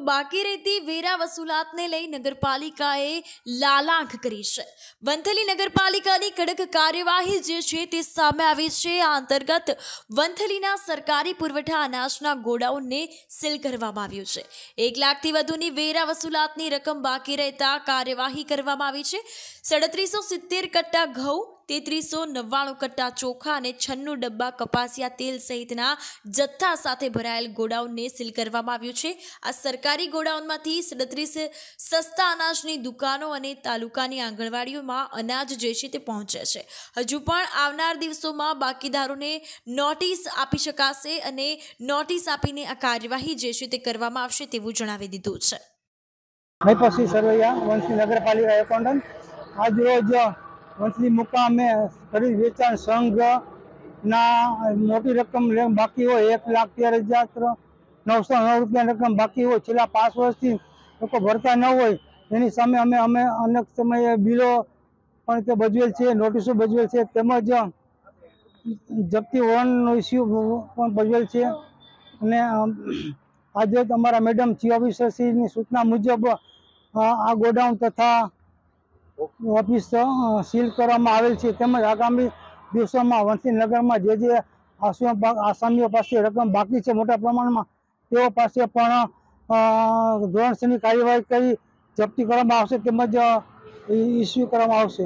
તો બાકી રહેતી વેરા વસૂલાતને લઈ નગરપાલિકાએ લાલાંખ કરી છે વંથલી નગરપાલિકાની કડક કાર્યવાહી જે છે તે સામે આવી છે આ અંતર્ગત વંથલીના સરકારી પુરવઠા અનાજના ગોડાઉનને સીલ કરવામાં આવ્યું છે એક લાખથી વધુની વેરા વસૂલાતની રકમ બાકી રહેતા કાર્યવાહી કરવામાં આવી છે સડત્રીસો સિત્તેર કટ્ટા ઘઉં તેત્રીસો નવ્વાણું કટ્ટા ચોખા અને છન્નું ડબ્બા કપાસિયા તેલ સહિતના જથ્થા સાથે ભરાયેલ ગોડાઉનને સીલ કરવામાં આવ્યું છે આ સરકારી ગોડાઉનમાંથી સડત્રીસ સસ્તા અનાજની દુકાનો અને તાલુકાની આંગણવાડીઓમાં અનાજ જે છે તે પહોંચે છે હજુ પણ આવનાર દિવસોમાં બાકીદારોને નોટિસ આપી શકાશે અને નોટિસ આપીને આ કાર્યવાહી જે છે તે કરવામાં આવશે તેવું જણાવી દીધું છે મેં પછી સરવૈયા વંશી નગરપાલિકા એકાઉન્ટન્ટ આજ વંથલી મુકામે ખરીદ વેચાણ સંઘના મોટી રકમ બાકી હોય એક લાખ ત્યારે હજાર નવસો નવ રૂપિયા રકમ બાકી હોય છેલ્લા પાંચ વર્ષથી લોકો ભરતા ન હોય એની સામે અમે અમે અનેક સમયે બિલો પણ તે ભજવેલ છે નોટિસો ભજવેલ છે તેમજ જપ્તી વોરંટનો ઇસ્યુ પણ ભજવેલ છે અને આજે તમારા મેડમ ચીફ ઓફિસરશ્રીની સૂચના મુજબ આ ગોડાઉન તથા ઓફિસ સીલ કરવામાં આવેલ છે તેમજ આગામી દિવસોમાં વંશીનગરમાં જે જે આસામીઓ પાસે રકમ બાકી છે મોટા પ્રમાણમાં તેઓ પાસે પણ ધોરણસરની કાર્યવાહી કરી જપ્તી કરવામાં આવશે તેમજ ઇસ્યુ કરવામાં આવશે